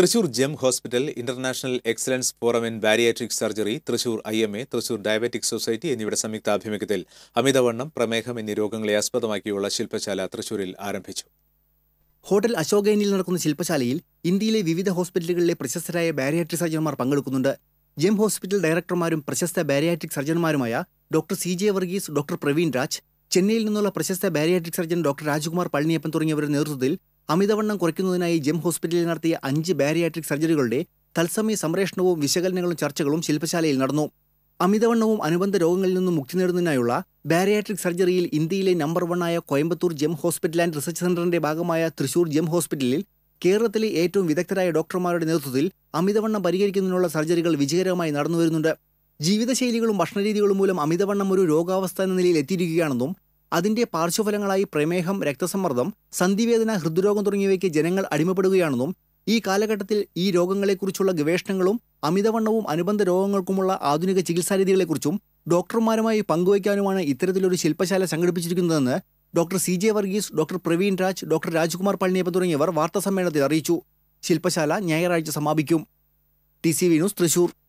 Thrissur GEM hospital international excellence forum in bariatric surgery Thrissur I M A Thrissur diabetic society എന്നിവയുടെ സംയുക്താഭിമുഖ്യത്തിൽ അമിതവണ്ണം പ്രമേഹം എന്നീ രോഗങ്ങളെ ആസ്പദമാക്കിയുള്ള ശില്പശാല തൃശൂരിൽ ആരംഭിച്ചു ഹോട്ടൽ അശോകനിൽ നടക്കുന്ന ശില്പശാലയിൽ ഇന്ത്യയിലെ വിവിധ ഹോസ്പിറ്റലുകളിലെ പ്രശസ്തരായ ബാരിയാട്രിക് സർജന്മാർ പങ്കെടുക്കുന്നുണ്ട് ജെം ഹോസ്പിറ്റൽ ഡയറക്ടർമാരും പ്രശസ്ത ബാരിയാട്രിക് സർജന്മാരുമായ doctor C J Varghese doctor Praveen Raj ചെന്നൈയിൽ നിന്നുള്ള പ്രശസ്ത bariatric surgeon doctor Rajkumar Palliappan തുടങ്ങിയവരുടെ നേതൃത്വത്തിൽ അമിതവണ്ണം കുറയ്ക്കുന്നതിനായി ജെം ഹോസ്പിറ്റലിൽ നടത്തിയ അഞ്ച് ബാരിയാട്രിക് സർജറികളുടെ തത്സമയ സംപ്രേഷണവും വിശകലനങ്ങളും ചർച്ചകളും ശില്പശാലയിൽ നടന്നു അമിതവണ്ണവും അനുബന്ധ രോഗങ്ങളിൽ നിന്നും മുക്തി നേടുന്നതിനായുള്ള ബാരിയാട്രിക് സർജറിയിൽ ഇന്ത്യയിലെ നമ്പർ വണ്ണായ Coimbatore GEM hospital and research സെന്ററിന്റെ ഭാഗമായ തൃശൂർ ജെം ഹോസ്പിറ്റലിൽ കേരളത്തിലെ ഏറ്റവും വിദഗ്ധരായ ഡോക്ടർമാരുടെ നേതൃത്വത്തിൽ അമിതവണ്ണം പരിഹരിക്കുന്നതിനുള്ള സർജറികൾ വിജയകരമായി നടന്നുവരുന്നുണ്ട് ജീവിതശൈലികളും ഭക്ഷണരീതികളും മൂലം അമിതവണ്ണം ഒരു രോഗാവസ്ഥ എന്ന നിലയിൽ എത്തിയിരിക്കുകയാണെന്നും അതിന്റെ പാർശ്വഫലങ്ങളായി പ്രമേഹം രക്തസമ്മർദ്ദം സന്ധിവേദന ഹൃദ്രോഗം തുടങ്ങിയവയ്ക്ക് ജനങ്ങൾ അടിമപ്പെടുകയാണെന്നും ഈ കാലഘട്ടത്തിൽ ഈ രോഗങ്ങളെക്കുറിച്ചുള്ള ഗവേഷണങ്ങളും അമിതവണ്ണവും അനുബന്ധ രോഗങ്ങൾക്കുമുള്ള ആധുനിക ചികിത്സാരീതികളെക്കുറിച്ചും ഡോക്ടർമാരുമായി പങ്കുവയ്ക്കാനുമാണ് ഇത്തരത്തിലൊരു ശില്പശാല സംഘടിപ്പിച്ചിരിക്കുന്നതെന്ന് doctor C J Varghese doctor Praveen Raj doctor Rajkumar Palliappa തുടങ്ങിയവർ വാർത്താസമ്മേളനത്തിൽ അറിയിച്ചു ശില്പശാല ഞായറാഴ്ച സമാപിക്കും T C V news Thrissur